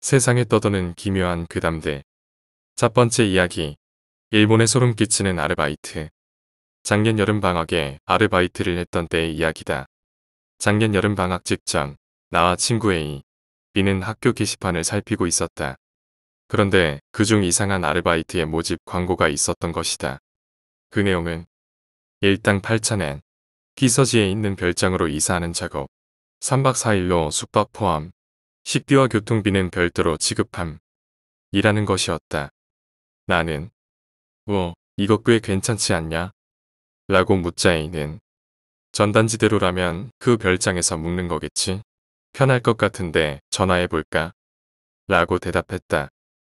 세상에 떠도는 기묘한 그담대첫 번째 이야기. 일본에 소름 끼치는 아르바이트. 작년 여름 방학에 아르바이트를 했던 때의 이야기다. 작년 여름 방학 직전 나와 친구 A, B는 학교 게시판을 살피고 있었다. 그런데 그 중 이상한 아르바이트의 모집 광고가 있었던 것이다. 그 내용은 일당 8천엔 피서지에 있는 별장으로 이사하는 작업, 3박 4일로 숙박 포함, 식비와 교통비는 별도로 지급함. 이라는 것이었다. 나는 뭐 이거 꽤 괜찮지 않냐? 라고 묻자 A는 전단지대로라면 그 별장에서 묵는 거겠지? 편할 것 같은데 전화해볼까? 라고 대답했다.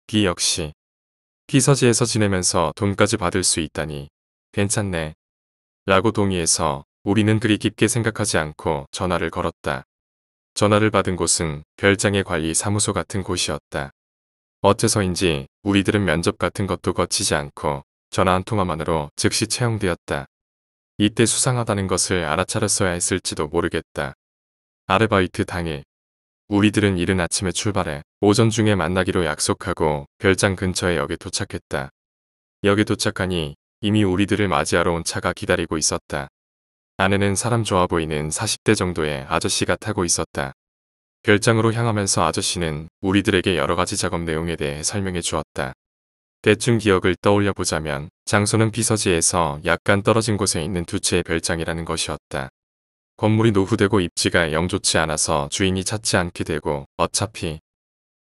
B 역시 B서지에서 지내면서 돈까지 받을 수 있다니 괜찮네. 라고 동의해서 우리는 그리 깊게 생각하지 않고 전화를 걸었다. 전화를 받은 곳은 별장의 관리 사무소 같은 곳이었다. 어째서인지 우리들은 면접 같은 것도 거치지 않고 전화 한 통화만으로 즉시 채용되었다. 이때 수상하다는 것을 알아차렸어야 했을지도 모르겠다. 아르바이트 당일 우리들은 이른 아침에 출발해 오전 중에 만나기로 약속하고 별장 근처에 역에 도착했다. 역에 도착하니 이미 우리들을 맞이하러 온 차가 기다리고 있었다. 아내는 사람 좋아 보이는 40대 정도의 아저씨가 타고 있었다. 별장으로 향하면서 아저씨는 우리들에게 여러 가지 작업 내용에 대해 설명해 주었다. 대충 기억을 떠올려 보자면 장소는 비서지에서 약간 떨어진 곳에 있는 두 채의 별장이라는 것이었다. 건물이 노후되고 입지가 영 좋지 않아서 주인이 찾지 않게 되고 어차피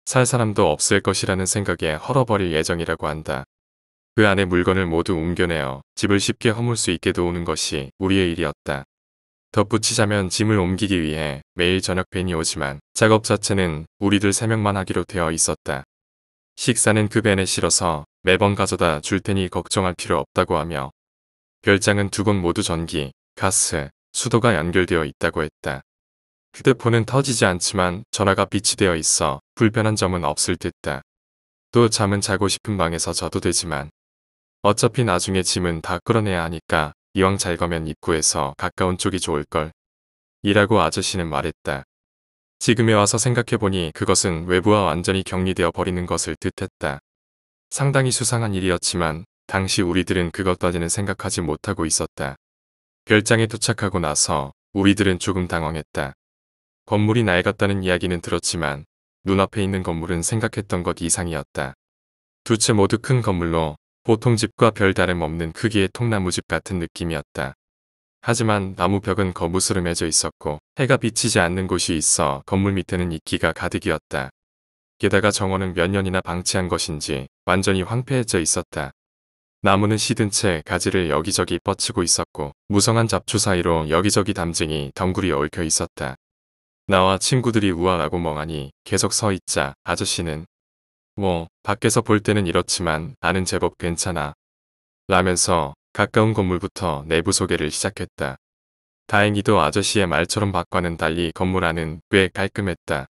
살 사람도 없을 것이라는 생각에 헐어버릴 예정이라고 한다. 그 안에 물건을 모두 옮겨내어 집을 쉽게 허물 수 있게 도우는 것이 우리의 일이었다. 덧붙이자면 짐을 옮기기 위해 매일 저녁 벤이 오지만 작업 자체는 우리들 세명만 하기로 되어 있었다. 식사는 그 벤에 실어서 매번 가져다 줄 테니 걱정할 필요 없다고 하며 별장은 두 곳 모두 전기, 가스, 수도가 연결되어 있다고 했다. 휴대폰은 터지지 않지만 전화가 비치되어 있어 불편한 점은 없을 듯다. 또 잠은 자고 싶은 방에서 자도 되지만 어차피 나중에 짐은 다 끌어내야 하니까 이왕 잘 거면 입구에서 가까운 쪽이 좋을걸. 이라고 아저씨는 말했다. 지금에 와서 생각해보니 그것은 외부와 완전히 격리되어 버리는 것을 뜻했다. 상당히 수상한 일이었지만 당시 우리들은 그것까지는 생각하지 못하고 있었다. 별장에 도착하고 나서 우리들은 조금 당황했다. 건물이 낡았다는 이야기는 들었지만 눈앞에 있는 건물은 생각했던 것 이상이었다. 두 채 모두 큰 건물로 보통 집과 별다름 없는 크기의 통나무집 같은 느낌이었다. 하지만 나무벽은 거무스름해져 있었고 해가 비치지 않는 곳이 있어 건물 밑에는 이끼가 가득이었다. 게다가 정원은 몇 년이나 방치한 것인지 완전히 황폐해져 있었다. 나무는 시든 채 가지를 여기저기 뻗치고 있었고 무성한 잡초 사이로 여기저기 담쟁이 덩굴이 얽혀 있었다. 나와 친구들이 우아하고 멍하니 계속 서 있자 아저씨는 뭐 밖에서 볼 때는 이렇지만 나는 제법 괜찮아. 라면서 가까운 건물부터 내부 소개를 시작했다. 다행히도 아저씨의 말처럼 밖과는 달리 건물 안은 꽤 깔끔했다.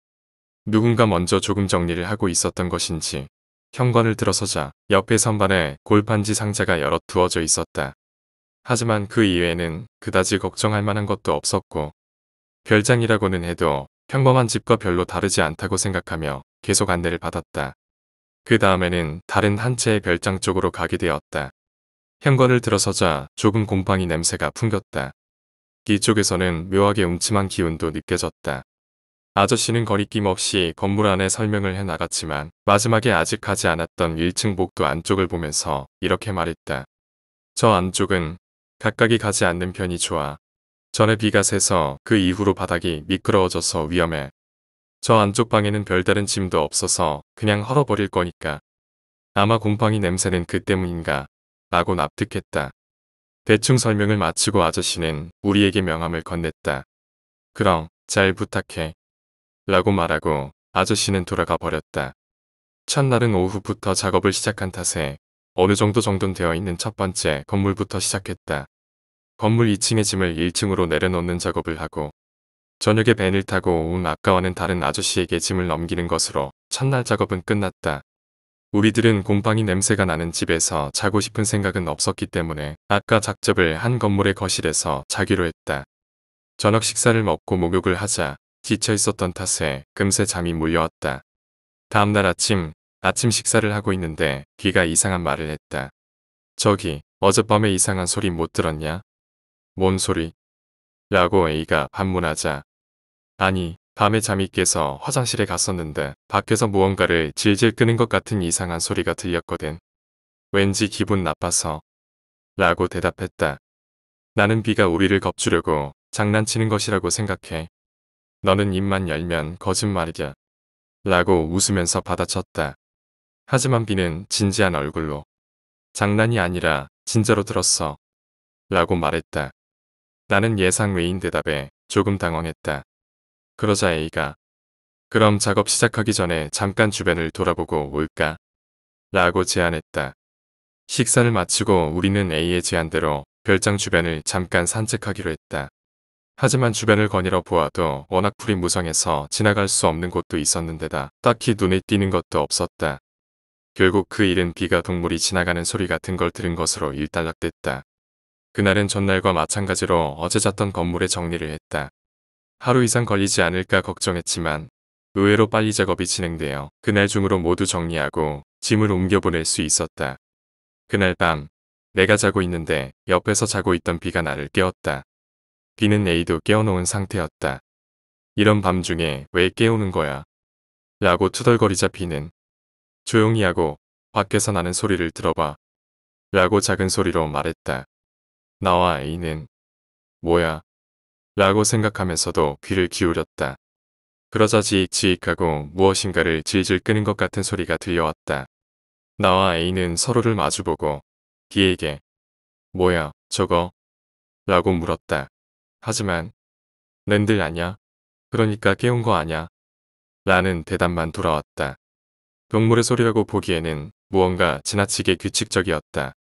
누군가 먼저 조금 정리를 하고 있었던 것인지 현관을 들어서자 옆에 선반에 골판지 상자가 여럿 두어져 있었다. 하지만 그 이외에는 그다지 걱정할 만한 것도 없었고 별장이라고는 해도 평범한 집과 별로 다르지 않다고 생각하며 계속 안내를 받았다. 그 다음에는 다른 한 채의 별장 쪽으로 가게 되었다. 현관을 들어서자 좁은 곰팡이 냄새가 풍겼다. 이쪽에서는 묘하게 음침한 기운도 느껴졌다. 아저씨는 거리낌 없이 건물 안에 설명을 해나갔지만 마지막에 아직 가지 않았던 1층 복도 안쪽을 보면서 이렇게 말했다. 저 안쪽은 각각이 가지 않는 편이 좋아. 전에 비가 새서 그 이후로 바닥이 미끄러워져서 위험해. 저 안쪽 방에는 별다른 짐도 없어서 그냥 헐어버릴 거니까. 아마 곰팡이 냄새는 그 때문인가 라고 납득했다. 대충 설명을 마치고 아저씨는 우리에게 명함을 건넸다. 그럼 잘 부탁해 라고 말하고 아저씨는 돌아가 버렸다. 첫날은 오후부터 작업을 시작한 탓에 어느 정도 정돈되어 있는 첫 번째 건물부터 시작했다. 건물 2층의 짐을 1층으로 내려놓는 작업을 하고 저녁에 벤을 타고 온 아까와는 다른 아저씨에게 짐을 넘기는 것으로 첫날 작업은 끝났다. 우리들은 곰팡이 냄새가 나는 집에서 자고 싶은 생각은 없었기 때문에 아까 작접을한 건물의 거실에서 자기로 했다. 저녁 식사를 먹고 목욕을 하자 지쳐 있었던 탓에 금세 잠이 몰려왔다. 다음날 아침 아침 식사를 하고 있는데 귀가 이상한 말을 했다. 저기 어젯밤에 이상한 소리 못 들었냐? 뭔 소리? 라고 A가 반문하자 아니 밤에 잠이 깨서 화장실에 갔었는데 밖에서 무언가를 질질 끄는 것 같은 이상한 소리가 들렸거든. 왠지 기분 나빠서 라고 대답했다. 나는 비가 우리를 겁주려고 장난치는 것이라고 생각해. 너는 입만 열면 거짓말이야. 라고 웃으면서 받아쳤다. 하지만 비는 진지한 얼굴로 장난이 아니라 진짜로 들었어. 라고 말했다. 나는 예상 외인 대답에 조금 당황했다. 그러자 A가 그럼 작업 시작하기 전에 잠깐 주변을 돌아보고 올까? 라고 제안했다. 식사를 마치고 우리는 A의 제안대로 별장 주변을 잠깐 산책하기로 했다. 하지만 주변을 거닐어 보아도 워낙 풀이 무성해서 지나갈 수 없는 곳도 있었는데다 딱히 눈에 띄는 것도 없었다. 결국 그 일은 비가 동물이 지나가는 소리 같은 걸 들은 것으로 일단락됐다. 그날은 전날과 마찬가지로 어제 잤던 건물의 정리를 했다. 하루 이상 걸리지 않을까 걱정했지만 의외로 빨리 작업이 진행되어 그날 중으로 모두 정리하고 짐을 옮겨보낼 수 있었다. 그날 밤 내가 자고 있는데 옆에서 자고 있던 비가 나를 깨웠다. 비는 A도 깨워놓은 상태였다. 이런 밤중에 왜 깨우는 거야? 라고 투덜거리자 비는 조용히 하고 밖에서 나는 소리를 들어봐. 라고 작은 소리로 말했다. 나와 A는 뭐야? 라고 생각하면서도 귀를 기울였다. 그러자 지익지익하고 무엇인가를 질질 끄는 것 같은 소리가 들려왔다. 나와 A는 서로를 마주보고 B에게 뭐야 저거? 라고 물었다. 하지만 랜들 아냐? 그러니까 깨운 거 아냐? 라는 대답만 돌아왔다. 동물의 소리라고 보기에는 무언가 지나치게 규칙적이었다.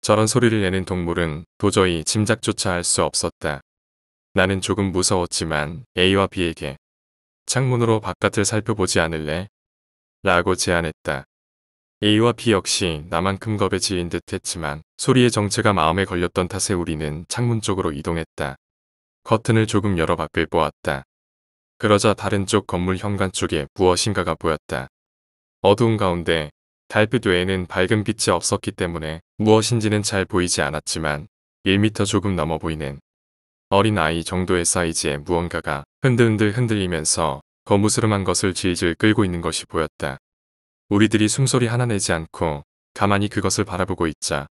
저런 소리를 내는 동물은 도저히 짐작조차 할 수 없었다. 나는 조금 무서웠지만 A와 B에게 창문으로 바깥을 살펴보지 않을래? 라고 제안했다. A와 B 역시 나만큼 겁에 지인 듯 했지만 소리의 정체가 마음에 걸렸던 탓에 우리는 창문 쪽으로 이동했다. 커튼을 조금 열어 밖을 보았다. 그러자 다른 쪽 건물 현관 쪽에 무엇인가가 보였다. 어두운 가운데 달빛 외에는 밝은 빛이 없었기 때문에 무엇인지는 잘 보이지 않았지만 1미터 조금 넘어 보이는 어린아이 정도의 사이즈의 무언가가 흔들흔들 흔들리면서 거무스름한 것을 질질 끌고 있는 것이 보였다. 우리들이 숨소리 하나 내지 않고 가만히 그것을 바라보고 있자.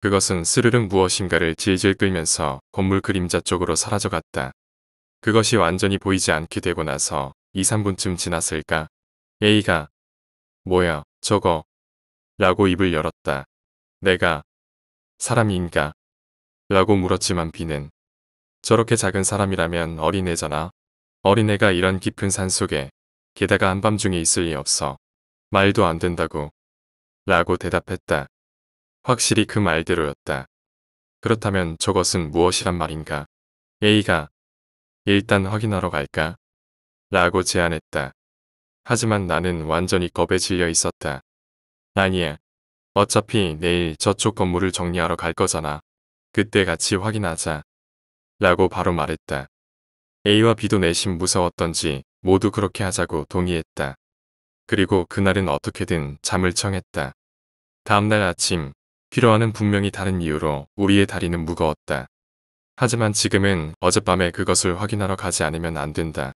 그것은 스르륵 무엇인가를 질질 끌면서 건물 그림자 쪽으로 사라져갔다. 그것이 완전히 보이지 않게 되고 나서 2, 3분쯤 지났을까? 에이가 뭐야 저거 라고 입을 열었다. 내가 사람인가? 라고 물었지만 비는 저렇게 작은 사람이라면 어린애잖아. 어린애가 이런 깊은 산속에 게다가 한밤중에 있을 리 없어. 말도 안 된다고. 라고 대답했다. 확실히 그 말대로였다. 그렇다면 저것은 무엇이란 말인가? 에이가 일단 확인하러 갈까? 라고 제안했다. 하지만 나는 완전히 겁에 질려 있었다. 아니야. 어차피 내일 저쪽 건물을 정리하러 갈 거잖아. 그때 같이 확인하자. 라고 바로 말했다. A와 B도 내심 무서웠던지 모두 그렇게 하자고 동의했다. 그리고 그날은 어떻게든 잠을 청했다. 다음날 아침 피로와는 분명히 다른 이유로 우리의 다리는 무거웠다. 하지만 지금은 어젯밤에 그것을 확인하러 가지 않으면 안 된다.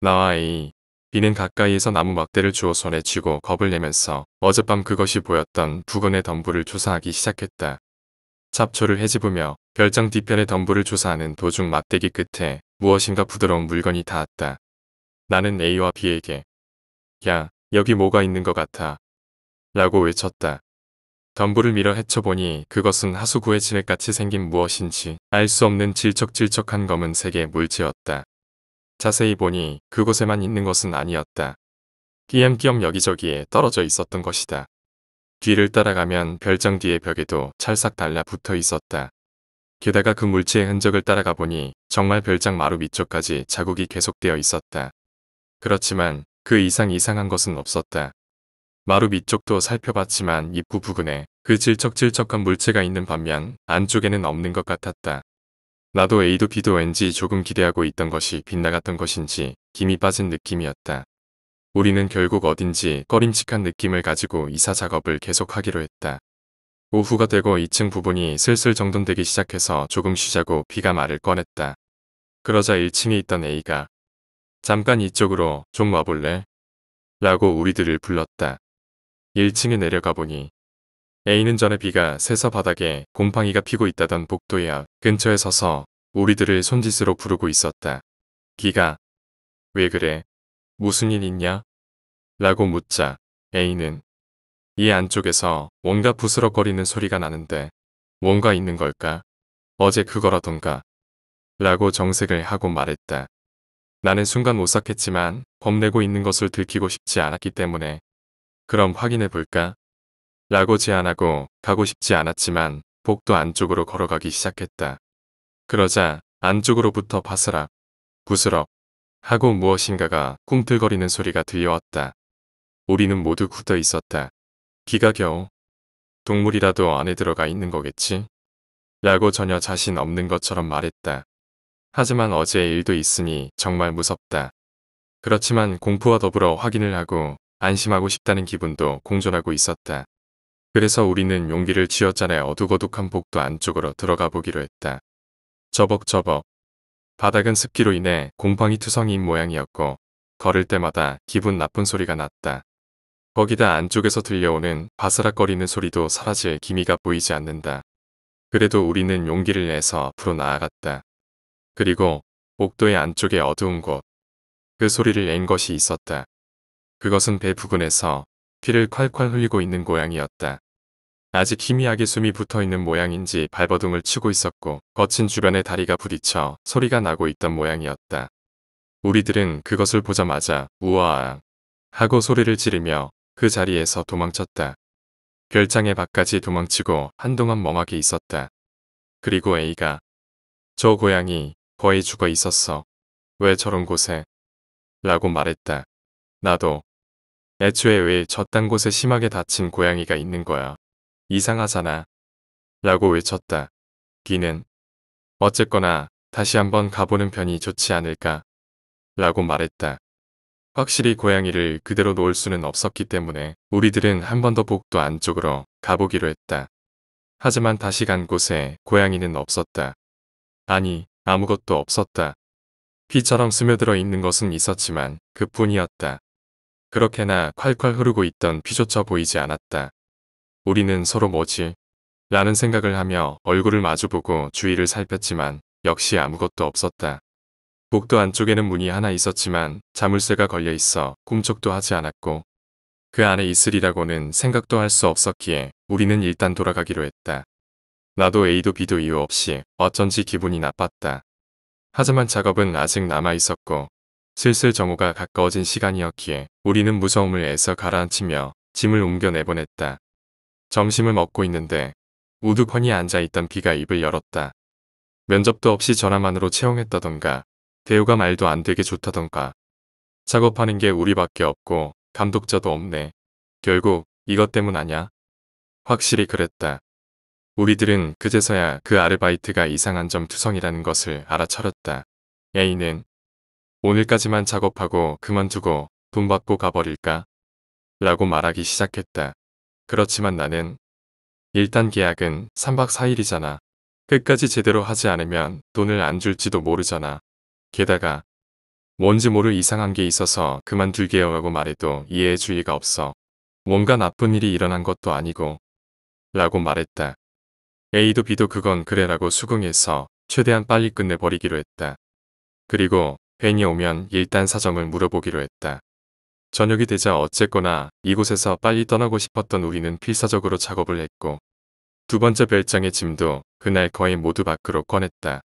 나와 A, B는 가까이에서 나무 막대를 주워 손에 쥐고 겁을 내면서 어젯밤 그것이 보였던 부근의 덤불을 조사하기 시작했다. 잡초를 헤집으며 별장 뒤편의 덤불을 조사하는 도중 맞대기 끝에 무엇인가 부드러운 물건이 닿았다. 나는 A와 B에게 야 여기 뭐가 있는 것 같아 라고 외쳤다. 덤불을 밀어 헤쳐보니 그것은 하수구의 진액같이 생긴 무엇인지 알 수 없는 질척질척한 검은 색의 물체였다. 자세히 보니 그곳에만 있는 것은 아니었다. 끼엄끼엄 여기저기에 떨어져 있었던 것이다. 뒤를 따라가면 별장 뒤의 벽에도 찰싹 달라붙어 있었다. 게다가 그 물체의 흔적을 따라가 보니 정말 별장 마루 밑쪽까지 자국이 계속되어 있었다. 그렇지만 그 이상 이상한 것은 없었다. 마루 밑쪽도 살펴봤지만 입구 부근에 그 질척질척한 물체가 있는 반면 안쪽에는 없는 것 같았다. 나도 A도 B도 왠지 조금 기대하고 있던 것이 빗나갔던 것인지 김이 빠진 느낌이었다. 우리는 결국 어딘지 꺼림칙한 느낌을 가지고 이사 작업을 계속하기로 했다. 오후가 되고 2층 부분이 슬슬 정돈되기 시작해서 조금 쉬자고 비가 말을 꺼냈다. 그러자 1층에 있던 A가 잠깐 이쪽으로 좀 와볼래? 라고 우리들을 불렀다. 1층에 내려가 보니 A는 전에 비가 새서 바닥에 곰팡이가 피고 있다던 복도의 앞 근처에 서서 우리들을 손짓으로 부르고 있었다. 기가 왜 그래? 무슨 일 있냐? 라고 묻자 A는 이 안쪽에서 뭔가 부스럭거리는 소리가 나는데 뭔가 있는 걸까? 어제 그거라던가 라고 정색을 하고 말했다. 나는 순간 오싹했지만 겁내고 있는 것을 들키고 싶지 않았기 때문에 그럼 확인해 볼까? 라고 제안하고 가고 싶지 않았지만 복도 안쪽으로 걸어가기 시작했다. 그러자 안쪽으로부터 바스락, 부스럭 하고 무엇인가가 꿈틀거리는 소리가 들려왔다. 우리는 모두 굳어 있었다. 기가 겨우 동물이라도 안에 들어가 있는 거겠지? 라고 전혀 자신 없는 것처럼 말했다. 하지만 어제 의 일도 있으니 정말 무섭다. 그렇지만 공포와 더불어 확인을 하고 안심하고 싶다는 기분도 공존하고 있었다. 그래서 우리는 용기를 쥐어짜내 어둑어둑한 복도 안쪽으로 들어가 보기로 했다. 저벅저벅. 바닥은 습기로 인해 곰팡이 투성이인 모양이었고 걸을 때마다 기분 나쁜 소리가 났다. 거기다 안쪽에서 들려오는 바스락거리는 소리도 사라질 기미가 보이지 않는다. 그래도 우리는 용기를 내서 앞으로 나아갔다. 그리고 복도의 안쪽에 어두운 곳. 그 소리를 낸 것이 있었다. 그것은 배 부근에서 피를 콸콸 흘리고 있는 모양이었다. 아직 희미하게 숨이 붙어있는 모양인지 발버둥을 치고 있었고 거친 주변의 다리가 부딪혀 소리가 나고 있던 모양이었다. 우리들은 그것을 보자마자 우와 하고 소리를 지르며 그 자리에서 도망쳤다. 별장의 밖까지 도망치고 한동안 멍하게 있었다. 그리고 A가 저 고양이 거의 죽어 있었어. 왜 저런 곳에? 라고 말했다. 나도 애초에 왜 저딴 곳에 심하게 다친 고양이가 있는 거야. 이상하잖아. 라고 외쳤다. 기는 어쨌거나 다시 한번 가보는 편이 좋지 않을까. 라고 말했다. 확실히 고양이를 그대로 놓을 수는 없었기 때문에 우리들은 한 번 더 복도 안쪽으로 가보기로 했다. 하지만 다시 간 곳에 고양이는 없었다. 아니, 아무것도 없었다. 피처럼 스며들어 있는 것은 있었지만 그뿐이었다. 그렇게나 콸콸 흐르고 있던 피조차 보이지 않았다. 우리는 서로 뭐지? 라는 생각을 하며 얼굴을 마주보고 주위를 살폈지만 역시 아무것도 없었다. 복도 안쪽에는 문이 하나 있었지만 자물쇠가 걸려 있어 꿈쩍도 하지 않았고 그 안에 있으리라고는 생각도 할 수 없었기에 우리는 일단 돌아가기로 했다. 나도 A도 B도 이유 없이 어쩐지 기분이 나빴다. 하지만 작업은 아직 남아있었고 슬슬 정오가 가까워진 시간이었기에 우리는 무서움을 애써 가라앉히며 짐을 옮겨 내보냈다. 점심을 먹고 있는데 우두커니 앉아있던 비가 입을 열었다. 면접도 없이 전화만으로 채용했다던가 대우가 말도 안 되게 좋다던가. 작업하는 게 우리밖에 없고 감독자도 없네. 결국 이것 때문 아냐? 확실히 그랬다. 우리들은 그제서야 그 아르바이트가 이상한 점 투성이라는 것을 알아차렸다. A는 오늘까지만 작업하고 그만두고 돈 받고 가버릴까? 라고 말하기 시작했다. 그렇지만 나는 일단 계약은 3박 4일이잖아. 끝까지 제대로 하지 않으면 돈을 안 줄지도 모르잖아. 게다가 뭔지 모를 이상한 게 있어서 그만둘게요 라고 말해도 이해해 주의가 없어. 뭔가 나쁜 일이 일어난 것도 아니고 라고 말했다. A도 B도 그건 그래 라고 수긍해서 최대한 빨리 끝내버리기로 했다. 그리고 벤이 오면 일단 사정을 물어보기로 했다. 저녁이 되자 어쨌거나 이곳에서 빨리 떠나고 싶었던 우리는 필사적으로 작업을 했고 두 번째 별장의 짐도 그날 거의 모두 밖으로 꺼냈다.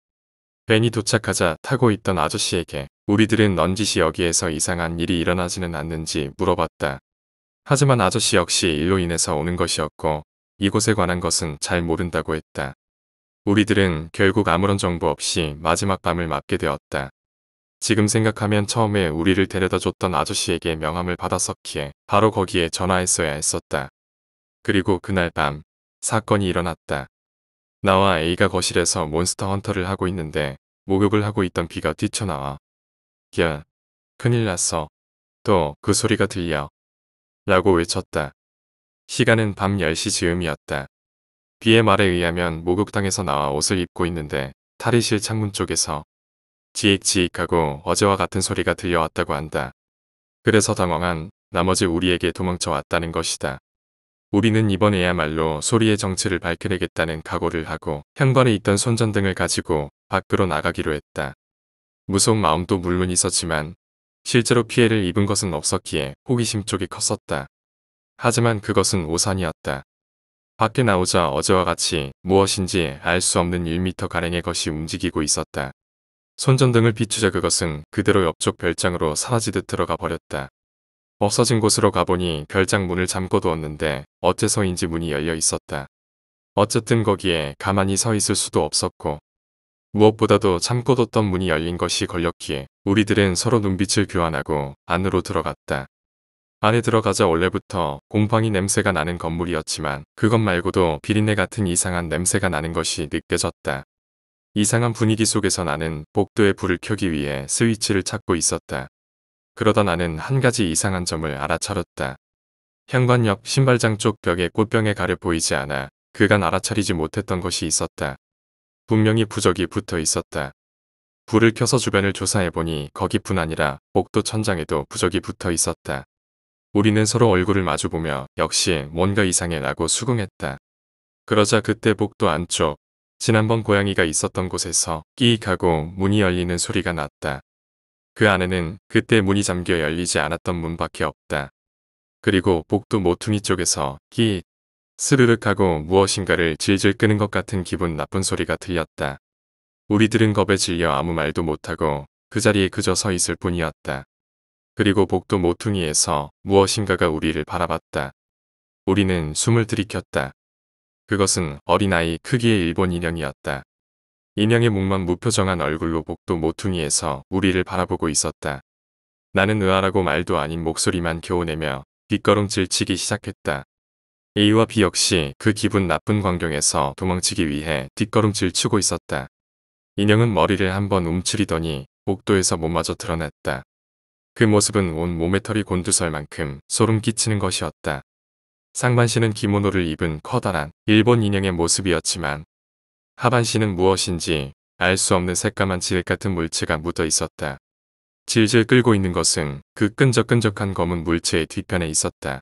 벤이 도착하자 타고 있던 아저씨에게 우리들은 넌지시 여기에서 이상한 일이 일어나지는 않는지 물어봤다. 하지만 아저씨 역시 일로 인해서 오는 것이었고 이곳에 관한 것은 잘 모른다고 했다. 우리들은 결국 아무런 정보 없이 마지막 밤을 맞게 되었다. 지금 생각하면 처음에 우리를 데려다줬던 아저씨에게 명함을 받았었기에 바로 거기에 전화했어야 했었다. 그리고 그날 밤 사건이 일어났다. 나와 A가 거실에서 몬스터 헌터를 하고 있는데 목욕을 하고 있던 B가 뛰쳐나와. 야, 큰일 났어. 또 그 소리가 들려. 라고 외쳤다. 시간은 밤 10시 즈음이었다. B의 말에 의하면 목욕탕에서 나와 옷을 입고 있는데 탈의실 창문 쪽에서 지익지익하고 어제와 같은 소리가 들려왔다고 한다. 그래서 당황한 나머지 우리에게 도망쳐 왔다는 것이다. 우리는 이번에야말로 소리의 정체를 밝혀내겠다는 각오를 하고 현관에 있던 손전등을 가지고 밖으로 나가기로 했다. 무서운 마음도 물론 있었지만 실제로 피해를 입은 것은 없었기에 호기심 쪽이 컸었다. 하지만 그것은 오산이었다. 밖에 나오자 어제와 같이 무엇인지 알 수 없는 1 m 가량의 것이 움직이고 있었다. 손전등을 비추자 그것은 그대로 옆쪽 별장으로 사라지듯 들어가 버렸다. 없어진 곳으로 가보니 별장 문을 잠궈 두었는데 어째서인지 문이 열려 있었다. 어쨌든 거기에 가만히 서 있을 수도 없었고 무엇보다도 잠궈 뒀던 문이 열린 것이 걸렸기에 우리들은 서로 눈빛을 교환하고 안으로 들어갔다. 안에 들어가자 원래부터 곰팡이 냄새가 나는 건물이었지만 그것 말고도 비린내 같은 이상한 냄새가 나는 것이 느껴졌다. 이상한 분위기 속에서 나는 복도에 불을 켜기 위해 스위치를 찾고 있었다. 그러다 나는 한 가지 이상한 점을 알아차렸다. 현관옆 신발장 쪽 벽에 꽃병에 가려 보이지 않아 그간 알아차리지 못했던 것이 있었다. 분명히 부적이 붙어 있었다. 불을 켜서 주변을 조사해보니 거기뿐 아니라 복도 천장에도 부적이 붙어 있었다. 우리는 서로 얼굴을 마주보며 역시 뭔가 이상해 라고 수긍했다. 그러자 그때 복도 안쪽 지난번 고양이가 있었던 곳에서 끼익하고 문이 열리는 소리가 났다. 그 안에는 그때 문이 잠겨 열리지 않았던 문밖에 없다. 그리고 복도 모퉁이 쪽에서 끼 스르륵 하고 무엇인가를 질질 끄는 것 같은 기분 나쁜 소리가 들렸다. 우리들은 겁에 질려 아무 말도 못하고 그 자리에 그저 서 있을 뿐이었다. 그리고 복도 모퉁이에서 무엇인가가 우리를 바라봤다. 우리는 숨을 들이켰다. 그것은 어린아이 크기의 일본 인형이었다. 인형의 목만 무표정한 얼굴로 복도 모퉁이에서 우리를 바라보고 있었다. 나는 의아라고 말도 아닌 목소리만 겨우내며 뒷걸음질 치기 시작했다. A와 B 역시 그 기분 나쁜 광경에서 도망치기 위해 뒷걸음질 치고 있었다. 인형은 머리를 한번 움츠리더니 복도에서 몸마저 드러났다. 그 모습은 온 몸의 털이 곤두설 만큼 소름 끼치는 것이었다. 상반신은 기모노를 입은 커다란 일본 인형의 모습이었지만 하반신은 무엇인지 알 수 없는 새까만 지흙 같은 물체가 묻어 있었다. 질질 끌고 있는 것은 그 끈적끈적한 검은 물체의 뒤편에 있었다.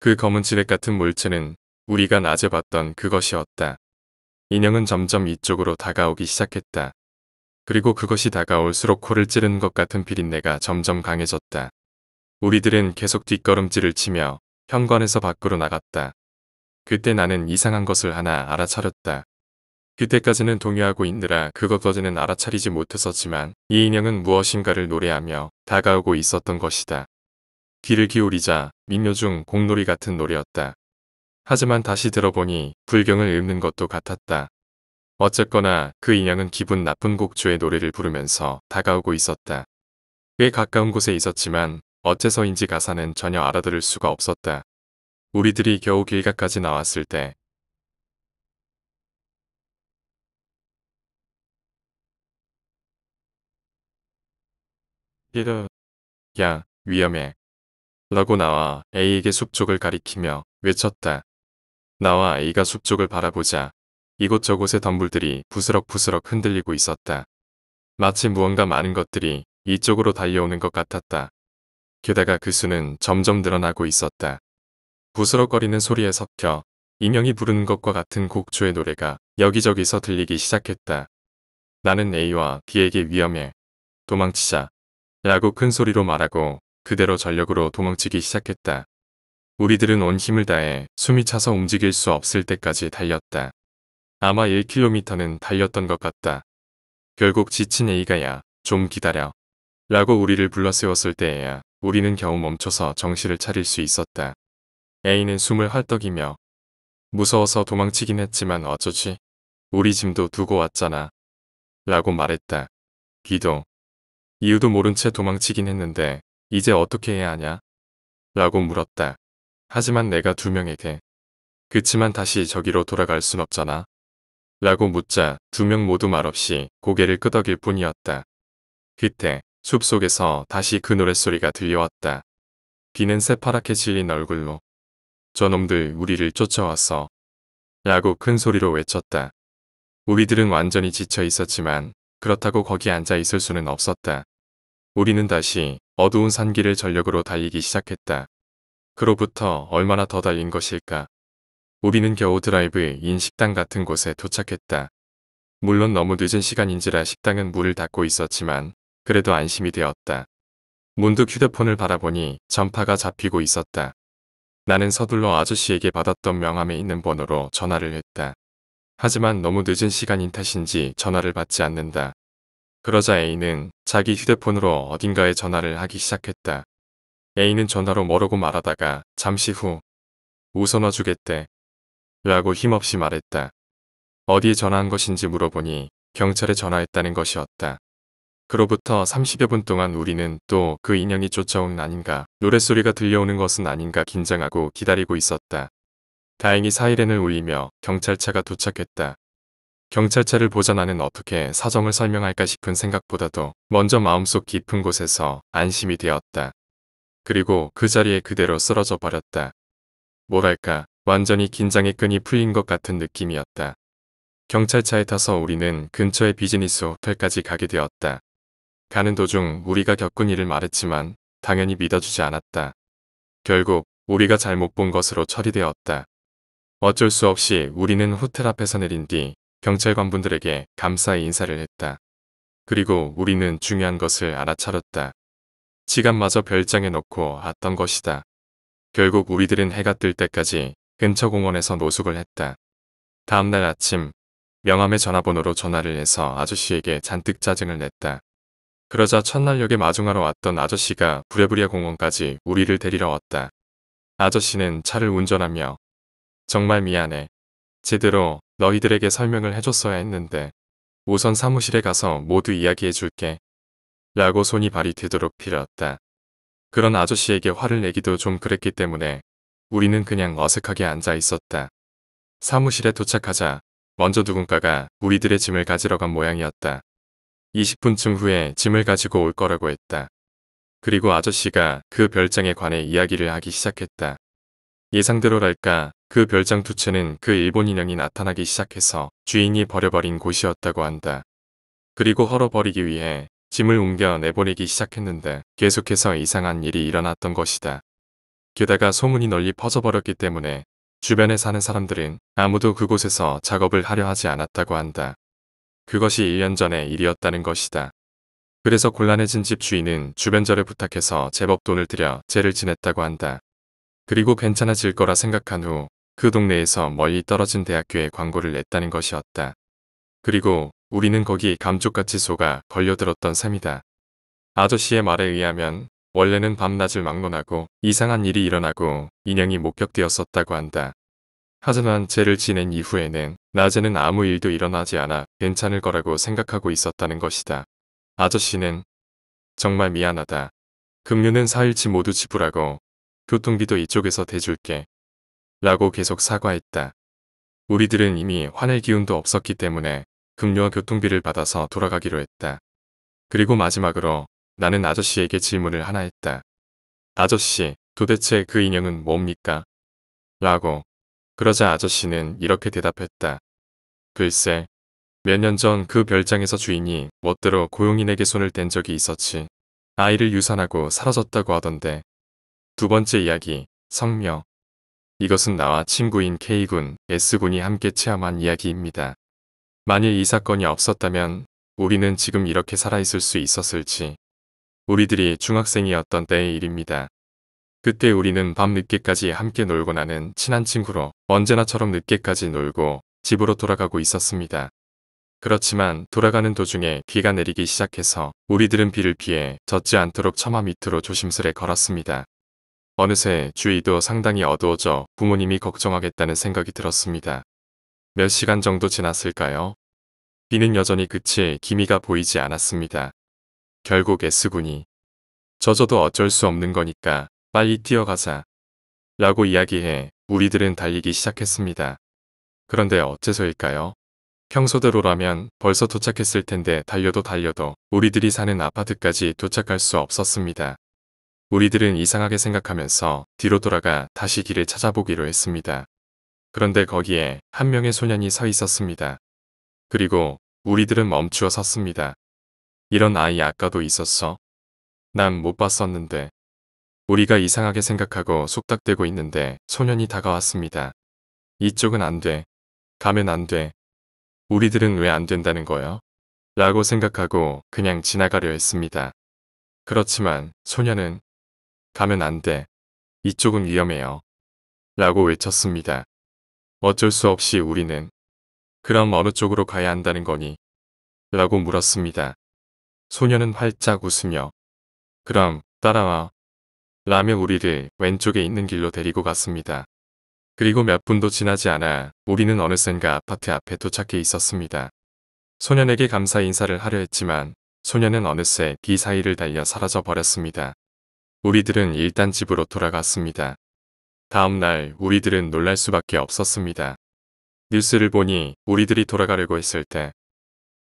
그 검은 지렛 같은 물체는 우리가 낮에 봤던 그것이었다. 인형은 점점 이쪽으로 다가오기 시작했다. 그리고 그것이 다가올수록 코를 찌르는 것 같은 비린내가 점점 강해졌다. 우리들은 계속 뒷걸음질을 치며 현관에서 밖으로 나갔다. 그때 나는 이상한 것을 하나 알아차렸다. 그때까지는 동요하고 있느라 그것까지는 알아차리지 못했었지만 이 인형은 무엇인가를 노래하며 다가오고 있었던 것이다. 귀를 기울이자 민요 중 공놀이 같은 노래였다. 하지만 다시 들어보니 불경을 읊는 것도 같았다. 어쨌거나 그 인형은 기분 나쁜 곡조의 노래를 부르면서 다가오고 있었다. 꽤 가까운 곳에 있었지만 어째서인지 가사는 전혀 알아들을 수가 없었다. 우리들이 겨우 길가까지 나왔을 때 이르 야 위험해 라고 나와 A에게 숲쪽을 가리키며 외쳤다. 나와 A가 숲쪽을 바라보자 이곳저곳의 덤불들이 부스럭부스럭 흔들리고 있었다. 마치 무언가 많은 것들이 이쪽으로 달려오는 것 같았다. 게다가 그 수는 점점 늘어나고 있었다. 부스럭거리는 소리에 섞여 이명이 부르는 것과 같은 곡조의 노래가 여기저기서 들리기 시작했다. 나는 A와 B에게 위험해. 도망치자. 라고 큰 소리로 말하고 그대로 전력으로 도망치기 시작했다. 우리들은 온 힘을 다해 숨이 차서 움직일 수 없을 때까지 달렸다. 아마 1km는 달렸던 것 같다. 결국 지친 a 가야좀 기다려 라고 우리를 불러세웠을 때에야 우리는 겨우 멈춰서 정신을 차릴 수 있었다. a 는 숨을 헐떡이며 무서워서 도망치긴 했지만 어쩌지 우리 짐도 두고 왔잖아 라고 말했다. 기도 이유도 모른 채 도망치긴 했는데 이제 어떻게 해야 하냐? 라고 물었다. 하지만 내가 두 명에게 그치만 다시 저기로 돌아갈 순 없잖아. 라고 묻자 두 명 모두 말없이 고개를 끄덕일 뿐이었다. 그때 숲속에서 다시 그 노랫소리가 들려왔다. 비는 새파랗게 질린 얼굴로 저놈들 우리를 쫓아왔어. 라고 큰 소리로 외쳤다. 우리들은 완전히 지쳐 있었지만 그렇다고 거기 앉아 있을 수는 없었다. 우리는 다시 어두운 산길을 전력으로 달리기 시작했다. 그로부터 얼마나 더 달린 것일까. 우리는 겨우 드라이브인 식당 같은 곳에 도착했다. 물론 너무 늦은 시간인지라 식당은 문을 닫고 있었지만 그래도 안심이 되었다. 문득 휴대폰을 바라보니 전파가 잡히고 있었다. 나는 서둘러 아저씨에게 받았던 명함에 있는 번호로 전화를 했다. 하지만 너무 늦은 시간인 탓인지 전화를 받지 않는다. 그러자 A는 자기 휴대폰으로 어딘가에 전화를 하기 시작했다. A는 전화로 뭐라고 말하다가 잠시 후 우선 와주겠대 라고 힘없이 말했다. 어디에 전화한 것인지 물어보니 경찰에 전화했다는 것이었다. 그로부터 30여 분 동안 우리는 또 그 인형이 쫓아온 아닌가 노랫소리가 들려오는 것은 아닌가 긴장하고 기다리고 있었다. 다행히 사이렌을 울리며 경찰차가 도착했다. 경찰차를 보자 나는 어떻게 사정을 설명할까 싶은 생각보다도 먼저 마음속 깊은 곳에서 안심이 되었다. 그리고 그 자리에 그대로 쓰러져 버렸다. 뭐랄까 완전히 긴장의 끈이 풀린 것 같은 느낌이었다. 경찰차에 타서 우리는 근처의 비즈니스 호텔까지 가게 되었다. 가는 도중 우리가 겪은 일을 말했지만 당연히 믿어주지 않았다. 결국 우리가 잘못 본 것으로 처리되었다. 어쩔 수 없이 우리는 호텔 앞에서 내린 뒤 경찰관분들에게 감사의 인사를 했다. 그리고 우리는 중요한 것을 알아차렸다. 지갑마저 별장에 넣고 왔던 것이다. 결국 우리들은 해가 뜰 때까지 근처 공원에서 노숙을 했다. 다음날 아침 명함의 전화번호로 전화를 해서 아저씨에게 잔뜩 짜증을 냈다. 그러자 첫날역에 마중하러 왔던 아저씨가 부랴부랴 공원까지 우리를 데리러 왔다. 아저씨는 차를 운전하며 정말 미안해. 제대로 너희들에게 설명을 해줬어야 했는데 우선 사무실에 가서 모두 이야기해줄게. 라고 손이 발이 되도록 빌었다. 그런 아저씨에게 화를 내기도 좀 그랬기 때문에 우리는 그냥 어색하게 앉아 있었다. 사무실에 도착하자 먼저 누군가가 우리들의 짐을 가지러 간 모양이었다. 20분쯤 후에 짐을 가지고 올 거라고 했다. 그리고 아저씨가 그 별장에 관해 이야기를 하기 시작했다. 예상대로랄까 그 별장 두 채는 그 일본 인형이 나타나기 시작해서 주인이 버려버린 곳이었다고 한다. 그리고 헐어버리기 위해 짐을 옮겨 내보내기 시작했는데 계속해서 이상한 일이 일어났던 것이다. 게다가 소문이 널리 퍼져버렸기 때문에 주변에 사는 사람들은 아무도 그곳에서 작업을 하려 하지 않았다고 한다. 그것이 1년 전의 일이었다는 것이다. 그래서 곤란해진 집 주인은 주변자를 부탁해서 제법 돈을 들여 죄를 지냈다고 한다. 그리고 괜찮아질 거라 생각한 후그 동네에서 멀리 떨어진 대학교에 광고를 냈다는 것이었다. 그리고 우리는 거기 감쪽같이 소가 걸려들었던 셈이다. 아저씨의 말에 의하면 원래는 밤낮을 막론하고 이상한 일이 일어나고 인형이 목격되었었다고 한다. 하지만 죄를 지낸 이후에는 낮에는 아무 일도 일어나지 않아 괜찮을 거라고 생각하고 있었다는 것이다. 아저씨는 정말 미안하다. 금류는 4일치 모두 지불하고 교통비도 이쪽에서 대줄게 라고 계속 사과했다. 우리들은 이미 화낼 기운도 없었기 때문에 급료와 교통비를 받아서 돌아가기로 했다. 그리고 마지막으로 나는 아저씨에게 질문을 하나 했다. 아저씨, 도대체 그 인형은 뭡니까? 라고. 그러자 아저씨는 이렇게 대답했다. 글쎄, 몇 년 전 그 별장에서 주인이 멋대로 고용인에게 손을 댄 적이 있었지. 아이를 유산하고 사라졌다고 하던데. 두 번째 이야기, 성묘. 이것은 나와 친구인 K군, S군이 함께 체험한 이야기입니다. 만일 이 사건이 없었다면 우리는 지금 이렇게 살아있을 수 있었을지. 우리들이 중학생이었던 때의 일입니다. 그때 우리는 밤늦게까지 함께 놀고 나는 친한 친구로 언제나처럼 늦게까지 놀고 집으로 돌아가고 있었습니다. 그렇지만 돌아가는 도중에 비가 내리기 시작해서 우리들은 비를 피해 젖지 않도록 처마 밑으로 조심스레 걸었습니다. 어느새 주위도 상당히 어두워져 부모님이 걱정하겠다는 생각이 들었습니다. 몇 시간 정도 지났을까요? 비는 여전히 끝이 기미가 보이지 않았습니다. 결국 애쓰군이 젖어도 어쩔 수 없는 거니까 빨리 뛰어가자 라고 이야기해 우리들은 달리기 시작했습니다. 그런데 어째서일까요? 평소대로라면 벌써 도착했을 텐데 달려도 달려도 우리들이 사는 아파트까지 도착할 수 없었습니다. 우리들은 이상하게 생각하면서 뒤로 돌아가 다시 길을 찾아보기로 했습니다. 그런데 거기에 한 명의 소년이 서 있었습니다. 그리고 우리들은 멈추어 섰습니다. 이런 아이 아까도 있었어? 난 못 봤었는데. 우리가 이상하게 생각하고 속닥대고 있는데 소년이 다가왔습니다. 이쪽은 안 돼. 가면 안 돼. 우리들은 왜 안 된다는 거야? 라고 생각하고 그냥 지나가려 했습니다. 그렇지만 소년은 가면 안 돼. 이쪽은 위험해요. 라고 외쳤습니다. 어쩔 수 없이 우리는 그럼 어느 쪽으로 가야 한다는 거니? 라고 물었습니다. 소녀는 활짝 웃으며 그럼 따라와 라며 우리를 왼쪽에 있는 길로 데리고 갔습니다. 그리고 몇 분도 지나지 않아 우리는 어느샌가 아파트 앞에 도착해 있었습니다. 소년에게 감사 인사를 하려 했지만 소년은 어느새 이 사이를 달려 사라져 버렸습니다. 우리들은 일단 집으로 돌아갔습니다. 다음 날 우리들은 놀랄 수밖에 없었습니다. 뉴스를 보니 우리들이 돌아가려고 했을 때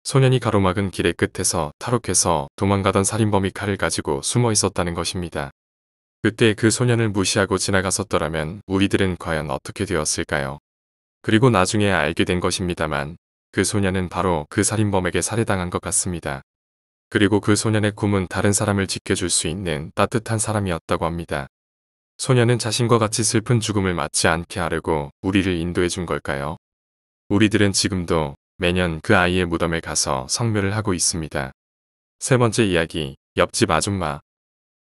소년이 가로막은 길의 끝에서 탈옥해서 도망가던 살인범이 칼을 가지고 숨어 있었다는 것입니다. 그때 그 소년을 무시하고 지나갔었더라면 우리들은 과연 어떻게 되었을까요? 그리고 나중에 알게 된 것입니다만 그 소년은 바로 그 살인범에게 살해당한 것 같습니다. 그리고 그 소년의 꿈은 다른 사람을 지켜줄 수 있는 따뜻한 사람이었다고 합니다. 소년은 자신과 같이 슬픈 죽음을 맞지 않게 하려고 우리를 인도해 준 걸까요? 우리들은 지금도 매년 그 아이의 무덤에 가서 성묘를 하고 있습니다. 세 번째 이야기, 옆집 아줌마.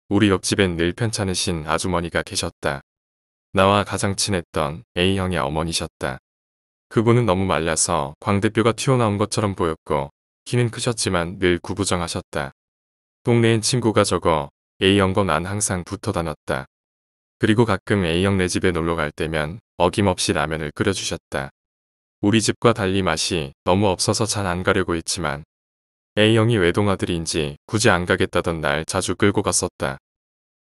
우리 옆집엔 늘 편찮으신 아주머니가 계셨다. 나와 가장 친했던 A형의 어머니셨다. 그분은 너무 말라서 광대뼈가 튀어나온 것처럼 보였고 키는 크셨지만 늘 구부정하셨다. 동네엔 친구가 적어 A형과 난 항상 붙어 다녔다. 그리고 가끔 A형 내 집에 놀러 갈 때면 어김없이 라면을 끓여주셨다. 우리 집과 달리 맛이 너무 없어서 잘 안 가려고 했지만 A형이 외동아들인지 굳이 안 가겠다던 날 자주 끌고 갔었다.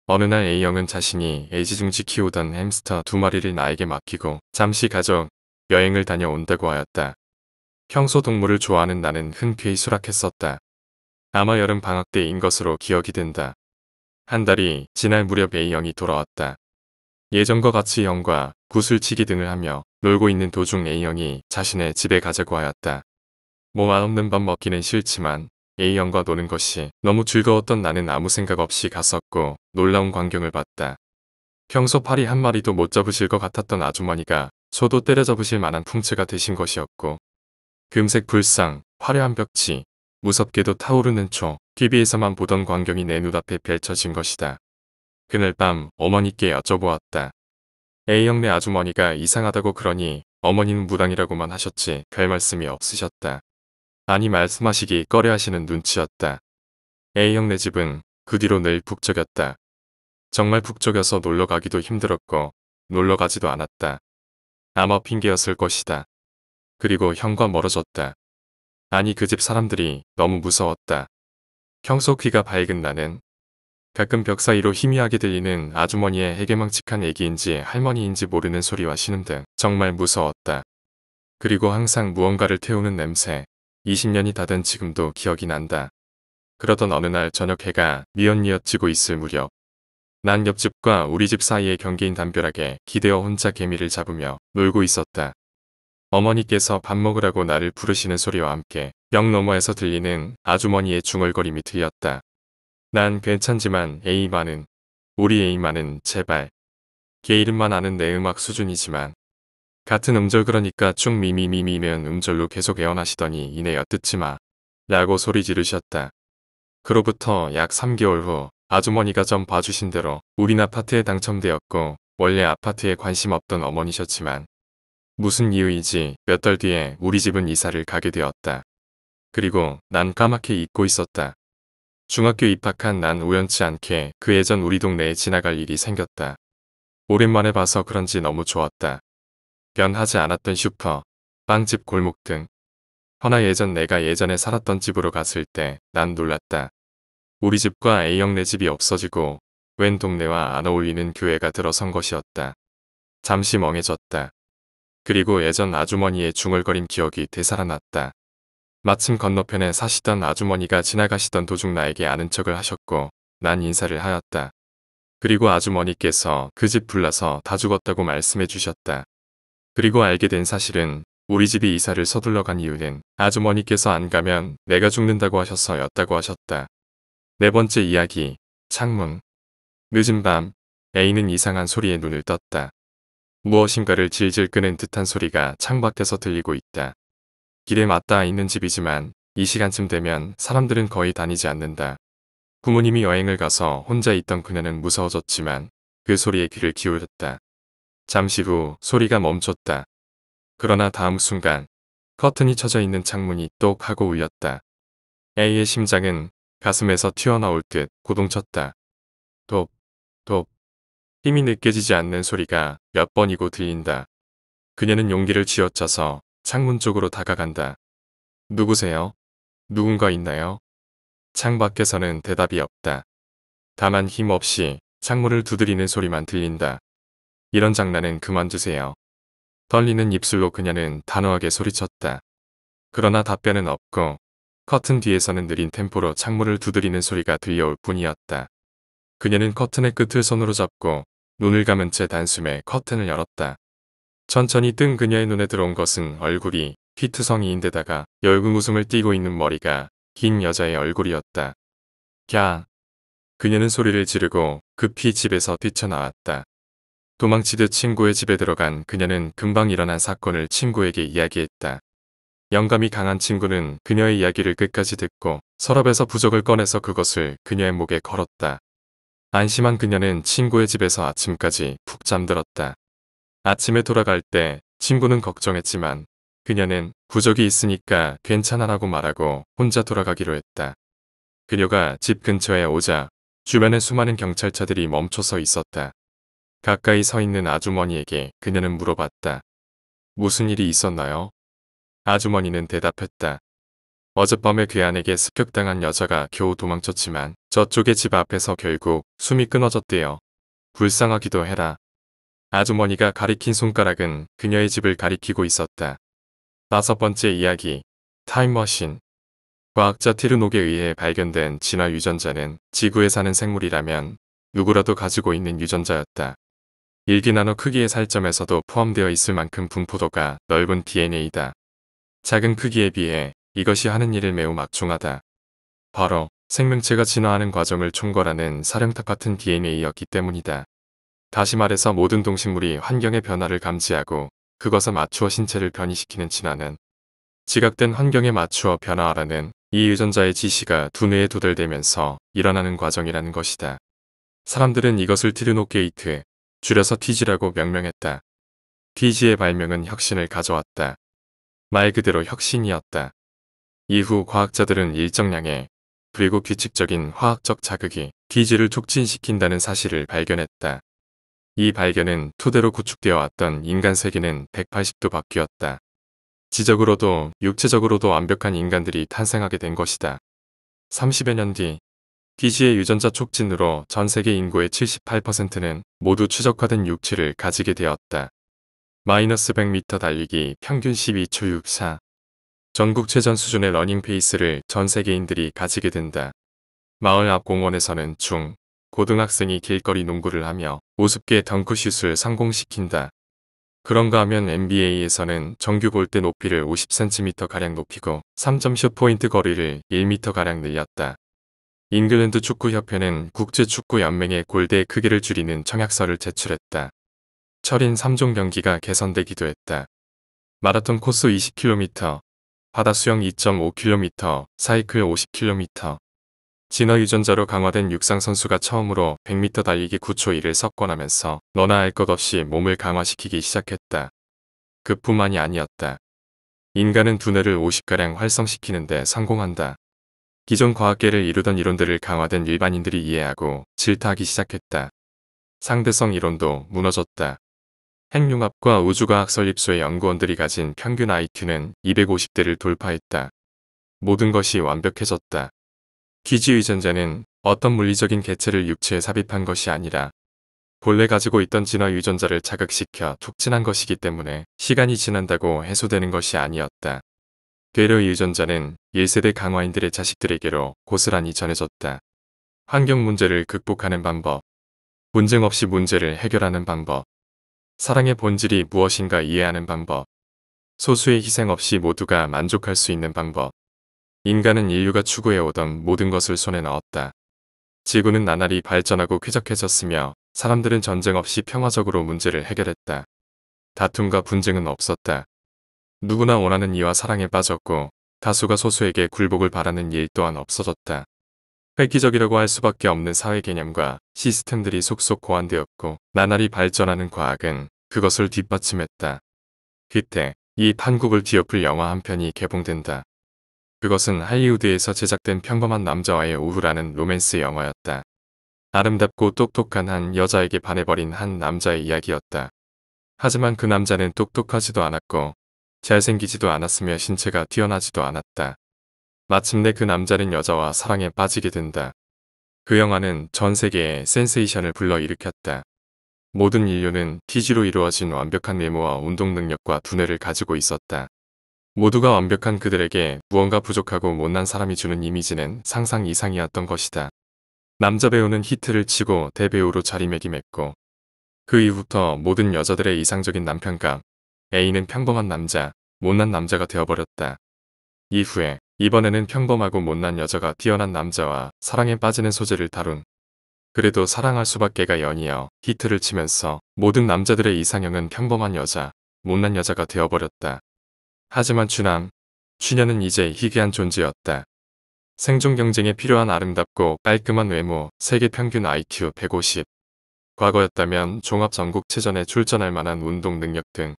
어느 날 A형은 자신이 애지중지 키우던 햄스터 두 마리를 나에게 맡기고 잠시 가족 여행을 다녀온다고 하였다. 평소 동물을 좋아하는 나는 흔쾌히 수락했었다. 아마 여름 방학 때인 것으로 기억이 된다. 한 달이 지날 무렵 A형이 돌아왔다. 예전과 같이 형과 구슬치기 등을 하며 놀고 있는 도중 A형이 자신의 집에 가자고 하였다. 몸 안 없는 밥 먹기는 싫지만 A형과 노는 것이 너무 즐거웠던 나는 아무 생각 없이 갔었고 놀라운 광경을 봤다. 평소 파리 한 마리도 못 잡으실 것 같았던 아주머니가 소도 때려 잡으실 만한 풍채가 되신 것이었고 금색 불상, 화려한 벽지, 무섭게도 타오르는 초, TV에서만 보던 광경이 내 눈앞에 펼쳐진 것이다. 그날 밤 어머니께 여쭤보았다. A형네 아주머니가 이상하다고 그러니 어머니는 무당이라고만 하셨지 별 말씀이 없으셨다. 아니 말씀하시기 꺼려하시는 눈치였다. A형네 집은 그 뒤로 늘 북적였다. 정말 북적여서 놀러가기도 힘들었고 놀러가지도 않았다. 아마 핑계였을 것이다. 그리고 형과 멀어졌다. 아니 그 집 사람들이 너무 무서웠다. 평소 귀가 밝은 나는 가끔 벽 사이로 희미하게 들리는 아주머니의 해괴망측한 애기인지 할머니인지 모르는 소리와 신음등 정말 무서웠다. 그리고 항상 무언가를 태우는 냄새 20년이 다 된 지금도 기억이 난다. 그러던 어느 날 저녁 해가 미연미어지고 있을 무렵 난 옆집과 우리 집 사이의 경계인 담벼락에 기대어 혼자 개미를 잡으며 놀고 있었다. 어머니께서 밥 먹으라고 나를 부르시는 소리와 함께 역 너머에서 들리는 아주머니의 중얼거림이 들렸다. 난 괜찮지만 에이마는 우리 에이마는 제발 걔 이름만 아는 내 음악 수준이지만 같은 음절 그러니까 쭉 미미미미면 음절로 계속 애원하시더니 이내여 뜯지마 라고 소리 지르셨다. 그로부터 약 3개월 후 아주머니가 좀 봐주신 대로 우리 아파트에 당첨되었고 원래 아파트에 관심 없던 어머니셨지만 무슨 이유이지 몇 달 뒤에 우리 집은 이사를 가게 되었다. 그리고 난 까맣게 잊고 있었다. 중학교 입학한 난 우연치 않게 그 예전 우리 동네에 지나갈 일이 생겼다. 오랜만에 봐서 그런지 너무 좋았다. 변하지 않았던 슈퍼, 빵집 골목 등. 허나 예전 내가 예전에 살았던 집으로 갔을 때 난 놀랐다. 우리 집과 a 형내 집이 없어지고 웬 동네와 안 어울리는 교회가 들어선 것이었다. 잠시 멍해졌다. 그리고 예전 아주머니의 중얼거림 기억이 되살아났다. 마침 건너편에 사시던 아주머니가 지나가시던 도중 나에게 아는 척을 하셨고 난 인사를 하였다. 그리고 아주머니께서 그 집불러서다 죽었다고 말씀해 주셨다. 그리고 알게 된 사실은 우리 집이 이사를 서둘러 간 이유는 아주머니께서 안 가면 내가 죽는다고 하셔서였다고 하셨다. 네 번째 이야기, 창문. 늦은 밤, A는 이상한 소리에 눈을 떴다. 무엇인가를 질질 끄는 듯한 소리가 창밖에서 들리고 있다. 길에 맞닿아 있는 집이지만 이 시간쯤 되면 사람들은 거의 다니지 않는다. 부모님이 여행을 가서 혼자 있던 그녀는 무서워졌지만 그 소리에 귀를 기울였다. 잠시 후 소리가 멈췄다. 그러나 다음 순간 커튼이 쳐져 있는 창문이 똑 하고 울렸다. A의 심장은 가슴에서 튀어나올 듯 고동쳤다. 돕, 돕. 힘이 느껴지지 않는 소리가 몇 번이고 들린다. 그녀는 용기를 쥐어짜서 창문 쪽으로 다가간다. 누구세요? 누군가 있나요? 창 밖에서는 대답이 없다. 다만 힘없이 창문을 두드리는 소리만 들린다. 이런 장난은 그만두세요. 떨리는 입술로 그녀는 단호하게 소리쳤다. 그러나 답변은 없고 커튼 뒤에서는 느린 템포로 창문을 두드리는 소리가 들려올 뿐이었다. 그녀는 커튼의 끝을 손으로 잡고 눈을 감은 채 단숨에 커튼을 열었다. 천천히 뜬 그녀의 눈에 들어온 것은 얼굴이 피트성이인데다가 열근 웃음을 띠고 있는 머리가 긴 여자의 얼굴이었다. 야! 그녀는 소리를 지르고 급히 집에서 뛰쳐나왔다. 도망치듯 친구의 집에 들어간 그녀는 금방 일어난 사건을 친구에게 이야기했다. 영감이 강한 친구는 그녀의 이야기를 끝까지 듣고 서랍에서 부적을 꺼내서 그것을 그녀의 목에 걸었다. 안심한 그녀는 친구의 집에서 아침까지 푹 잠들었다. 아침에 돌아갈 때 친구는 걱정했지만 그녀는 부적이 있으니까 괜찮아라고 말하고 혼자 돌아가기로 했다. 그녀가 집 근처에 오자 주변에 수많은 경찰차들이 멈춰서 있었다. 가까이 서 있는 아주머니에게 그녀는 물어봤다. 무슨 일이 있었나요? 아주머니는 대답했다. 어젯밤에 괴한에게 그 습격당한 여자가 겨우 도망쳤지만 저쪽의 집 앞에서 결국 숨이 끊어졌대요. 불쌍하기도 해라. 아주머니가 가리킨 손가락은 그녀의 집을 가리키고 있었다. 다섯 번째 이야기 타임머신 과학자 티르녹에 의해 발견된 진화 유전자는 지구에 사는 생물이라면 누구라도 가지고 있는 유전자였다. 일기 나노 크기의 살점에서도 포함되어 있을 만큼 분포도가 넓은 DNA다. 작은 크기에 비해 이것이 하는 일을 매우 막중하다. 바로 생명체가 진화하는 과정을 총괄하는 사령탑 같은 DNA였기 때문이다. 다시 말해서 모든 동식물이 환경의 변화를 감지하고 그것에 맞추어 신체를 변이시키는 진화는 지각된 환경에 맞추어 변화하라는 이 유전자의 지시가 두뇌에 도달되면서 일어나는 과정이라는 것이다. 사람들은 이것을 트르노게이트 줄여서 TG라고 명명했다. TG의 발명은 혁신을 가져왔다. 말 그대로 혁신이었다. 이후 과학자들은 일정량의 그리고 규칙적인 화학적 자극이 기질을 촉진시킨다는 사실을 발견했다. 이 발견은 토대로 구축되어 왔던 인간 세계는 180도 바뀌었다. 지적으로도 육체적으로도 완벽한 인간들이 탄생하게 된 것이다. 30여 년 뒤, 기지의 유전자 촉진으로 전 세계 인구의 78%는 모두 추적화된 육체를 가지게 되었다. 마이너스 100m 달리기 평균 12초 64, 전국최전 수준의 러닝 페이스를 전 세계인들이 가지게 된다. 마을 앞 공원에서는 중, 고등학생이 길거리 농구를 하며 우습게 덩크슛을 성공시킨다. 그런가 하면 NBA에서는 정규 골대 높이를 50cm가량 높이고 3점슛 포인트 거리를 1m가량 늘렸다. 잉글랜드 축구협회는 국제축구연맹의 골대 크기를 줄이는 청약서를 제출했다. 철인 3종 경기가 개선되기도 했다. 마라톤 코스 20km, 바다 수영 2.5km, 사이클 50km. 진화 유전자로 강화된 육상 선수가 처음으로 100m 달리기 9초 1을 석권하면서 너나 알 것 없이 몸을 강화시키기 시작했다. 그뿐만이 아니었다. 인간은 두뇌를 50가량 활성시키는데 성공한다. 기존 과학계를 이루던 이론들을 강화된 일반인들이 이해하고 질타하기 시작했다. 상대성 이론도 무너졌다. 핵융합과 우주과학설 립소의 연구원들이 가진 평균 IQ는 250대를 돌파했다. 모든 것이 완벽해졌다. 기지유 전자는 어떤 물리적인 개체를 육체에 삽입한 것이 아니라 본래 가지고 있던 진화 유전자를 자극시켜 촉진한 것이기 때문에 시간이 지난다고 해소되는 것이 아니었다. 괴뢰 유전자는 1세대 강화인들의 자식들에게로 고스란히 전해졌다. 환경 문제를 극복하는 방법, 분쟁 없이 문제를 해결하는 방법, 사랑의 본질이 무엇인가 이해하는 방법. 소수의 희생 없이 모두가 만족할 수 있는 방법. 인간은 인류가 추구해오던 모든 것을 손에 넣었다. 지구는 나날이 발전하고 쾌적해졌으며 사람들은 전쟁 없이 평화적으로 문제를 해결했다. 다툼과 분쟁은 없었다. 누구나 원하는 이와 사랑에 빠졌고 다수가 소수에게 굴복을 바라는 일 또한 없어졌다. 획기적이라고 할 수밖에 없는 사회 개념과 시스템들이 속속 고안되었고 나날이 발전하는 과학은 그것을 뒷받침했다. 그때 이 판국을 뒤엎을 영화 한 편이 개봉된다. 그것은 할리우드에서 제작된 평범한 남자와의 우후라는 로맨스 영화였다. 아름답고 똑똑한 한 여자에게 반해버린 한 남자의 이야기였다. 하지만 그 남자는 똑똑하지도 않았고 잘생기지도 않았으며 신체가 뛰어나지도 않았다. 마침내 그 남자는 여자와 사랑에 빠지게 된다. 그 영화는 전 세계에 센세이션을 불러일으켰다. 모든 인류는 TG로 이루어진 완벽한 외모와 운동 능력과 두뇌를 가지고 있었다. 모두가 완벽한 그들에게 무언가 부족하고 못난 사람이 주는 이미지는 상상 이상이었던 것이다. 남자 배우는 히트를 치고 대배우로 자리매김했고 그 이후부터 모든 여자들의 이상적인 남편감, A는 평범한 남자, 못난 남자가 되어버렸다. 이후에 이번에는 평범하고 못난 여자가 뛰어난 남자와 사랑에 빠지는 소재를 다룬 그래도 사랑할 수밖에가 연이어 히트를 치면서 모든 남자들의 이상형은 평범한 여자, 못난 여자가 되어버렸다. 하지만 주남주녀는 이제 희귀한 존재였다. 생존 경쟁에 필요한 아름답고 깔끔한 외모, 세계 평균 IQ 150. 과거였다면 종합 전국체전에 출전할 만한 운동 능력 등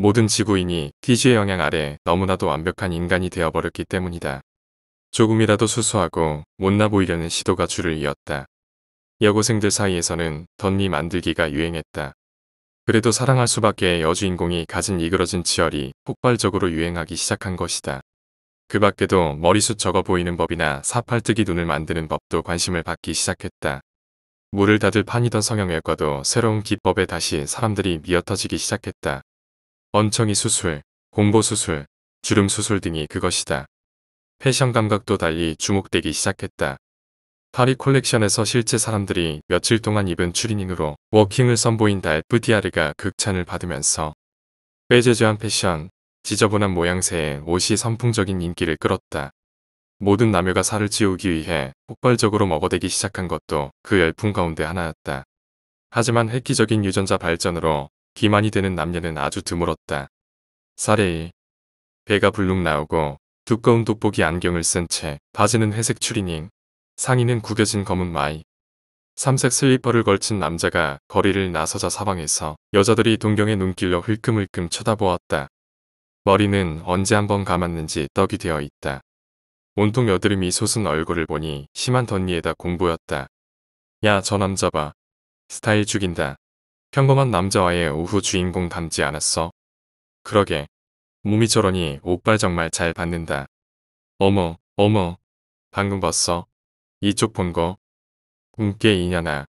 모든 지구인이 DG의 영향 아래 너무나도 완벽한 인간이 되어버렸기 때문이다. 조금이라도 수수하고 못나 보이려는 시도가 줄을 이었다. 여고생들 사이에서는 덧니 만들기가 유행했다. 그래도 사랑할 수밖에 여주인공이 가진 이그러진 치열이 폭발적으로 유행하기 시작한 것이다. 그 밖에도 머리숱 적어 보이는 법이나 사팔뜨기 눈을 만드는 법도 관심을 받기 시작했다. 물을 닫을 판이던 성형외과도 새로운 기법에 다시 사람들이 미어터지기 시작했다. 언청이 수술, 공보 수술, 주름 수술 등이 그것이다. 패션 감각도 달리 주목되기 시작했다. 파리 콜렉션에서 실제 사람들이 며칠 동안 입은 추리닝으로 워킹을 선보인다 FDR가 극찬을 받으면서 빼제제한 패션, 지저분한 모양새의 옷이 선풍적인 인기를 끌었다. 모든 남녀가 살을 찌우기 위해 폭발적으로 먹어대기 시작한 것도 그 열풍 가운데 하나였다. 하지만 획기적인 유전자 발전으로 비만이 되는 남녀는 아주 드물었다. 사례 2. 배가 불룩 나오고 두꺼운 돋보기 안경을 쓴 채 바지는 회색 추리닝, 상의는 구겨진 검은 마이, 삼색 슬리퍼를 걸친 남자가 거리를 나서자 사방에서 여자들이 동경의 눈길로 흘끔흘끔 쳐다보았다. 머리는 언제 한번 감았는지 떡이 되어 있다. 온통 여드름이 솟은 얼굴을 보니 심한 덧니에다 공부였다야 저 남자 봐. 스타일 죽인다. 평범한 남자와의 오후 주인공 닮지 않았어. 그러게. 몸이 저러니 오발 정말 잘 받는다. 어머, 어머. 방금 봤어. 이쪽 본 거. 꿈깨 이년아.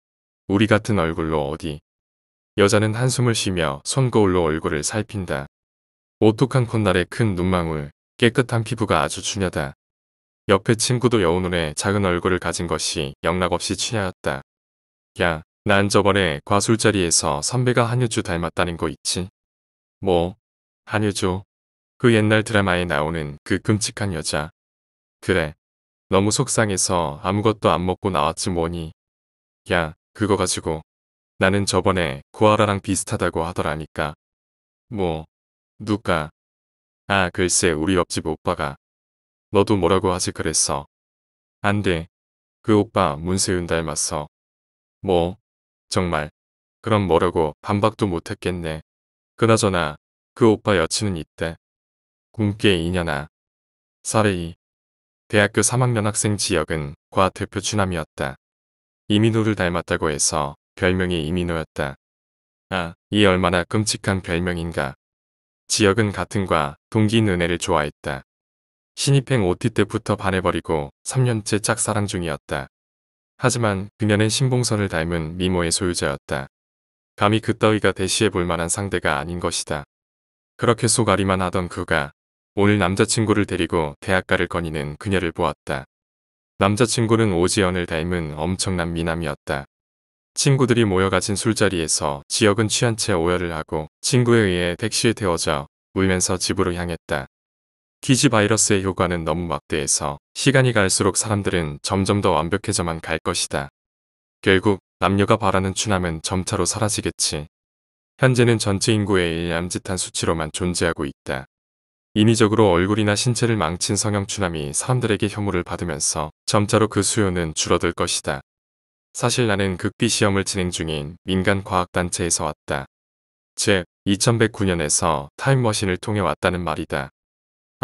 우리 같은 얼굴로 어디. 여자는 한숨을 쉬며 손거울로 얼굴을 살핀다. 오똑한 콧날에 큰 눈망울, 깨끗한 피부가 아주 중요하다. 옆에 친구도 여운울에 작은 얼굴을 가진 것이 영락없이 취하였다. 야, 난 저번에 과술자리에서 선배가 한효주 닮았다는 거 있지? 뭐, 한효주. 그 옛날 드라마에 나오는 그 끔찍한 여자. 그래. 너무 속상해서 아무것도 안 먹고 나왔지 뭐니. 야, 그거 가지고. 나는 저번에 구하라랑 비슷하다고 하더라니까. 뭐, 누가. 아, 글쎄 우리 옆집 오빠가. 너도 뭐라고 하지 그랬어. 안 돼. 그 오빠 문세윤 닮았어. 뭐, 정말. 그럼 뭐라고 반박도 못했겠네. 그나저나 그 오빠 여친은 있대. 굶게 2년아. 사레이. 대학교 3학년 학생 지역은 과 대표 추남이었다. 이민호를 닮았다고 해서 별명이 이민호였다. 아, 이 얼마나 끔찍한 별명인가. 지역은 같은 과동기 은혜를 좋아했다. 신입행 OT 때부터 반해버리고 3년째 짝사랑 중이었다. 하지만 그녀는 신봉선을 닮은 미모의 소유자였다. 감히 그따위가 대시해 볼 만한 상대가 아닌 것이다. 그렇게 속앓이만 하던 그가 오늘 남자친구를 데리고 대학가를 거니는 그녀를 보았다. 남자친구는 오지연을 닮은 엄청난 미남이었다. 친구들이 모여 가진 술자리에서 지역은 취한 채 오열을 하고 친구에 의해 택시에 태워져 울면서 집으로 향했다. t 지 바이러스의 효과는 너무 막대해서 시간이 갈수록 사람들은 점점 더 완벽해져만 갈 것이다. 결국 남녀가 바라는 추남은 점차로 사라지겠지. 현재는 전체 인구의 일암짓한 수치로만 존재하고 있다. 인위적으로 얼굴이나 신체를 망친 성형 추남이 사람들에게 혐오를 받으면서 점차로 그 수요는 줄어들 것이다. 사실 나는 극비 시험을 진행 중인 민간 과학단체에서 왔다. 즉, 2109년에서 타임머신을 통해 왔다는 말이다.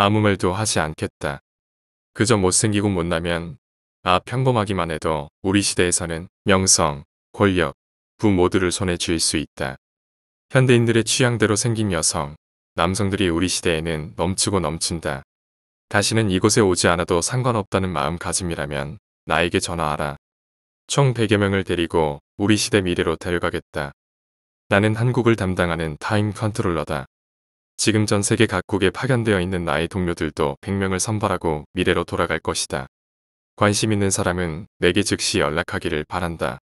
아무 말도 하지 않겠다. 그저 못생기고 못나면 아 평범하기만 해도 우리 시대에서는 명성, 권력, 부 모두를 손에 쥘 수 있다. 현대인들의 취향대로 생긴 여성, 남성들이 우리 시대에는 넘치고 넘친다. 다시는 이곳에 오지 않아도 상관없다는 마음가짐이라면 나에게 전화하라. 총 100여 명을 데리고 우리 시대 미래로 데려가겠다. 나는 한국을 담당하는 타임 컨트롤러다. 지금 전 세계 각국에 파견되어 있는 나의 동료들도 100명을 선발하고 미래로 돌아갈 것이다. 관심 있는 사람은 내게 즉시 연락하기를 바란다.